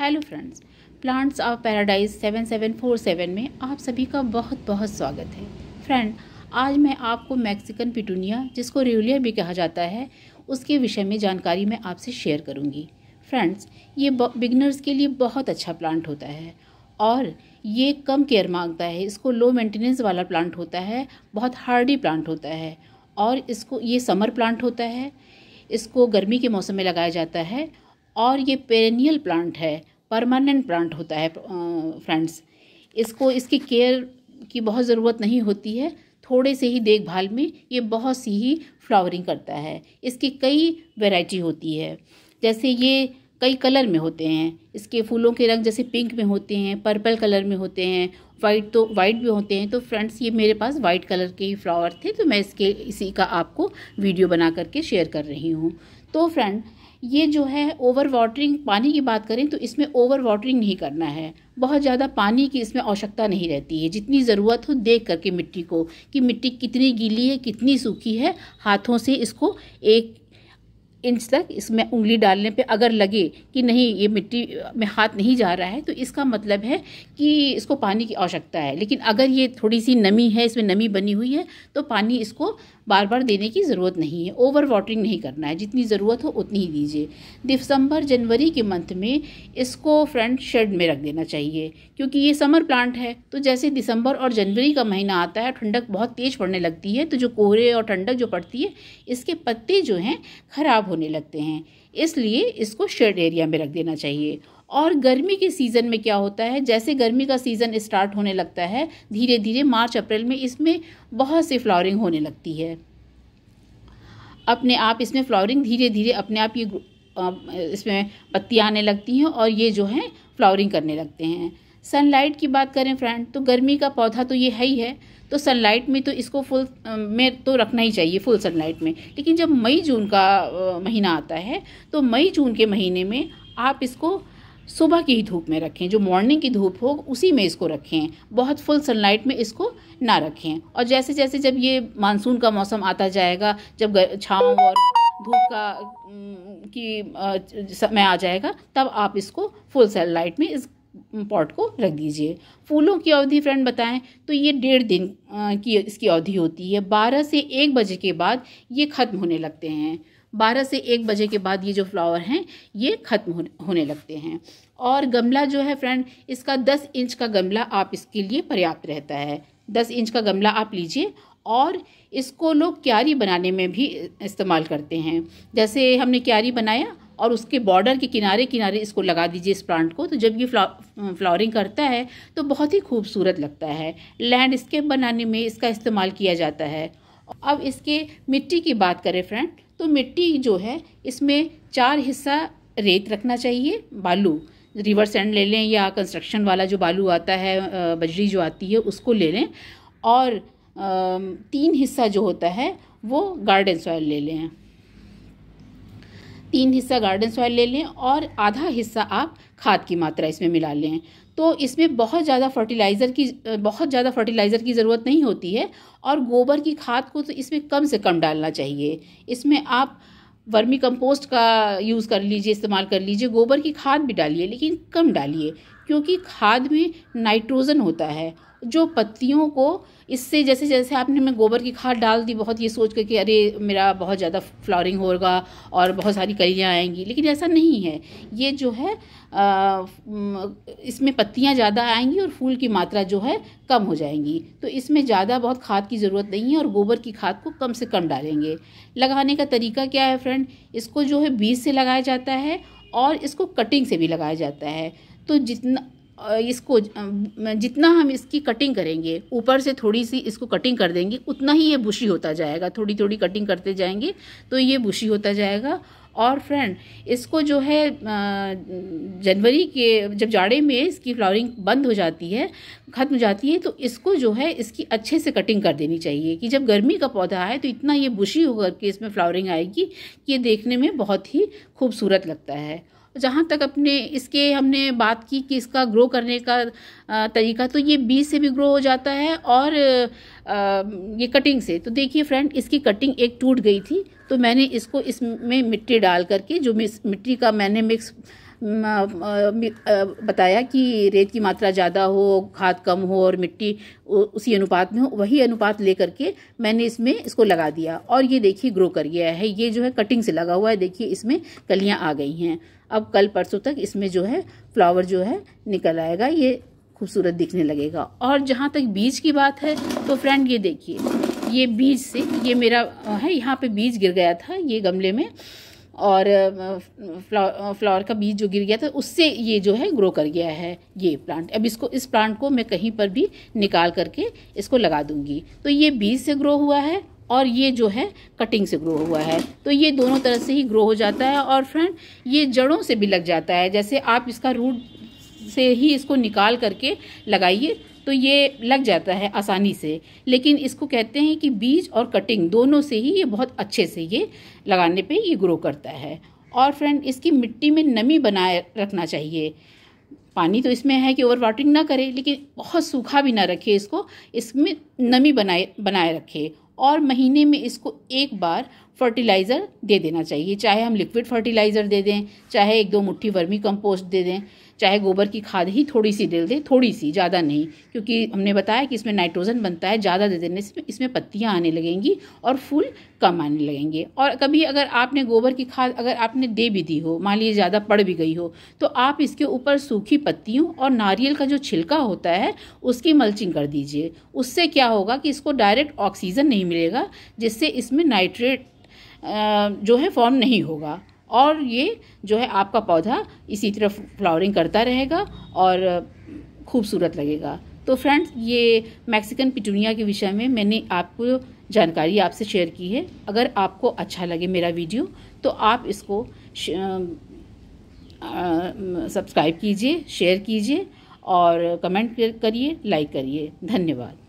hello friends plants of paradise 7747 में आप सभी का बहुत बहुत स्वागत है फ्रेंड आज मैं आपको मैक्सिकन पिटूनिया जिसको रेवलिया भी कहा जाता है उसके विषय में जानकारी मैं आपसे शेयर करूंगी फ्रेंड्स ये बिगनर्स के लिए बहुत अच्छा प्लांट होता है और ये कम केयर मांगता है इसको लो मेंटेनेंस वाला प्लांट होता है बहुत हार्डी प्लांट होता है और इसको ये समर प्लांट होता है इसको गर्मी के मौसम में लगाया जाता है और ये पेरेनियल प्लांट है परमानेंट प्लांट होता है फ्रेंड्स इसको इसकी केयर की बहुत ज़रूरत नहीं होती है थोड़े से ही देखभाल में ये बहुत सी ही फ्लावरिंग करता है इसकी कई वैरायटी होती है जैसे ये कई कलर में होते हैं इसके फूलों के रंग जैसे पिंक में होते हैं पर्पल कलर में होते हैं वाइट तो वाइट भी होते हैं तो फ्रेंड्स ये मेरे पास वाइट कलर के ही फ्लावर थे तो मैं इसके इसी का आपको वीडियो बना करके शेयर कर रही हूँ तो फ्रेंड ये जो है ओवर वाटरिंग पानी की बात करें तो इसमें ओवर वाटरिंग नहीं करना है बहुत ज़्यादा पानी की इसमें आवश्यकता नहीं रहती है जितनी ज़रूरत हो देख करके मिट्टी को कि मिट्टी कितनी गीली है कितनी सूखी है हाथों से इसको एक इंच तक इसमें उंगली डालने पे अगर लगे कि नहीं ये मिट्टी में हाथ नहीं जा रहा है तो इसका मतलब है कि इसको पानी की आवश्यकता है लेकिन अगर ये थोड़ी सी नमी है इसमें नमी बनी हुई है तो पानी इसको बार बार देने की ज़रूरत नहीं है ओवर वाटरिंग नहीं करना है जितनी ज़रूरत हो उतनी ही दीजिए दिसंबर जनवरी के मंथ में इसको फ्रंट शेड में रख देना चाहिए क्योंकि ये समर प्लांट है तो जैसे दिसंबर और जनवरी का महीना आता है ठंडक बहुत तेज़ पड़ने लगती है तो जो कोहरे और ठंडक जो पड़ती है इसके पत्ते जो हैं ख़राब होने लगते हैं इसलिए इसको शेड एरिया में रख देना चाहिए और गर्मी के सीज़न में क्या होता है जैसे गर्मी का सीज़न स्टार्ट होने लगता है धीरे धीरे मार्च अप्रैल में इसमें बहुत सी फ्लावरिंग होने लगती है अपने आप इसमें फ्लावरिंग धीरे धीरे अपने आप ये इसमें पत्तियाँ आने लगती हैं और ये जो हैं फ्लावरिंग करने लगते हैं सनलाइट की बात करें फ्रेंड तो गर्मी का पौधा तो ये है ही है तो सनलाइट में तो इसको फुल में तो रखना ही चाहिए फुल सनलाइट में लेकिन जब मई जून का महीना आता है तो मई जून के महीने में आप इसको सुबह की ही धूप में रखें जो मॉर्निंग की धूप हो उसी में इसको रखें बहुत फुल सनलाइट में इसको ना रखें और जैसे जैसे जब ये मानसून का मौसम आता जाएगा जब छाँव और धूप का की समय आ जाएगा तब आप इसको फुल सनलाइट में इस पॉट को रख दीजिए फूलों की अवधि फ्रेंड बताएं तो ये डेढ़ दिन की इसकी अवधि होती है बारह से एक बजे के बाद ये ख़त्म होने लगते हैं बारह से एक बजे के बाद ये जो फ्लावर हैं ये ख़त्म होने लगते हैं और गमला जो है फ्रेंड इसका दस इंच का गमला आप इसके लिए पर्याप्त रहता है दस इंच का गमला आप लीजिए और इसको लोग क्यारी बनाने में भी इस्तेमाल करते हैं जैसे हमने क्यारी बनाया और उसके बॉर्डर के किनारे किनारे इसको लगा दीजिए इस प्लांट को तो जब ये फ्लावरिंग करता है तो बहुत ही खूबसूरत लगता है लैंडस्केप बनाने में इसका इस्तेमाल किया जाता है अब इसके मिट्टी की बात करें फ्रेंड तो मिट्टी जो है इसमें चार हिस्सा रेत रखना चाहिए बालू रिवर सैंड ले लें या कंस्ट्रक्शन वाला जो बालू आता है बजरी जो आती है उसको ले लें और तीन हिस्सा जो होता है वो गार्डन सॉयल ले लें तीन हिस्सा गार्डन सॉइल ले लें और आधा हिस्सा आप खाद की मात्रा इसमें मिला लें तो इसमें बहुत ज़्यादा फर्टिलाइज़र की बहुत ज़्यादा फर्टिलाइज़र की ज़रूरत नहीं होती है और गोबर की खाद को तो इसमें कम से कम डालना चाहिए इसमें आप वर्मी कंपोस्ट का यूज़ कर लीजिए इस्तेमाल कर लीजिए गोबर की खाद भी डालिए लेकिन कम डालिए क्योंकि खाद में नाइट्रोजन होता है जो पत्तियों को इससे जैसे जैसे आपने मैं गोबर की खाद डाल दी बहुत ये सोच कर कि अरे मेरा बहुत ज़्यादा फ्लावरिंग होगा और बहुत सारी कलियाँ आएंगी लेकिन ऐसा नहीं है ये जो है आ, इसमें पत्तियाँ ज़्यादा आएंगी और फूल की मात्रा जो है कम हो जाएंगी तो इसमें ज़्यादा बहुत खाद की ज़रूरत नहीं है और गोबर की खाद को कम से कम डालेंगे लगाने का तरीका क्या है फ्रेंड इसको जो है बीज से लगाया जाता है और इसको कटिंग से भी लगाया जाता है तो जितना इसको जितना हम इसकी कटिंग करेंगे ऊपर से थोड़ी सी इसको कटिंग कर देंगे उतना ही ये बुशी होता जाएगा थोड़ी थोड़ी कटिंग करते जाएंगे तो ये बुशी होता जाएगा और फ्रेंड इसको जो है जनवरी के जब जाड़े में इसकी फ्लावरिंग बंद हो जाती है ख़त्म हो जाती है तो इसको जो है इसकी अच्छे से कटिंग कर देनी चाहिए कि जब गर्मी का पौधा है तो इतना ये बुशी होकर के इसमें फ्लावरिंग आएगी कि ये देखने में बहुत ही खूबसूरत लगता है जहाँ तक अपने इसके हमने बात की कि इसका ग्रो करने का तरीका तो ये बीज से भी ग्रो हो जाता है और ये कटिंग से तो देखिए फ्रेंड इसकी कटिंग एक टूट गई थी तो मैंने इसको इसमें मिट्टी डाल करके जो मिट्टी का मैंने मिक्स बताया कि रेत की मात्रा ज़्यादा हो खाद कम हो और मिट्टी उसी अनुपात में हो वही अनुपात ले करके मैंने इसमें इसको लगा दिया और ये देखिए ग्रो कर गया है ये जो है कटिंग से लगा हुआ है देखिए इसमें कलियाँ आ गई हैं अब कल परसों तक इसमें जो है फ्लावर जो है निकल आएगा ये खूबसूरत दिखने लगेगा और जहाँ तक बीज की बात है तो फ्रेंड ये देखिए ये बीज से ये मेरा है यहाँ पे बीज गिर गया था ये गमले में और फ्लावर फ्लावर का बीज जो गिर गया था उससे ये जो है ग्रो कर गया है ये प्लांट अब इसको इस प्लांट को मैं कहीं पर भी निकाल करके इसको लगा दूंगी तो ये बीज से ग्रो हुआ है और ये जो है कटिंग से ग्रो हुआ है तो ये दोनों तरह से ही ग्रो हो जाता है और फ्रेंड ये जड़ों से भी लग जाता है जैसे आप इसका रूट से ही इसको निकाल करके लगाइए तो ये लग जाता है आसानी से लेकिन इसको कहते हैं कि बीज और कटिंग दोनों से ही ये बहुत अच्छे से ये लगाने पे ये ग्रो करता है और फ्रेंड इसकी मिट्टी में नमी बनाए रखना चाहिए पानी तो इसमें है कि ओवर वाटरिंग ना करे लेकिन बहुत सूखा भी ना रखे इसको इसमें नमी बनाए बनाए रखे और महीने में इसको एक बार फर्टिलाइज़र दे देना चाहिए चाहे हम लिक्विड फर्टिलाइज़र दे दें चाहे एक दो मुट्ठी वर्मी कंपोस्ट दे दें चाहे गोबर की खाद ही थोड़ी सी दे दें थोड़ी सी ज़्यादा नहीं क्योंकि हमने बताया कि इसमें नाइट्रोजन बनता है ज़्यादा दे देने से इसमें पत्तियाँ आने लगेंगी और फूल कम आने लगेंगे और कभी अगर आपने गोबर की खाद अगर आपने दे भी दी हो मान लीजिए ज़्यादा पड़ भी गई हो तो आप इसके ऊपर सूखी पत्तियों और नारियल का जो छिलका होता है उसकी मल्चिंग कर दीजिए उससे क्या होगा कि इसको डायरेक्ट ऑक्सीजन नहीं मिलेगा जिससे इसमें नाइट्रेट जो है फॉर्म नहीं होगा और ये जो है आपका पौधा इसी तरह फ्लावरिंग करता रहेगा और खूबसूरत लगेगा तो फ्रेंड्स ये मैक्सिकन पिटूनिया के विषय में मैंने आपको जानकारी आपसे शेयर की है अगर आपको अच्छा लगे मेरा वीडियो तो आप इसको सब्सक्राइब कीजिए शेयर कीजिए और कमेंट करिए लाइक करिए धन्यवाद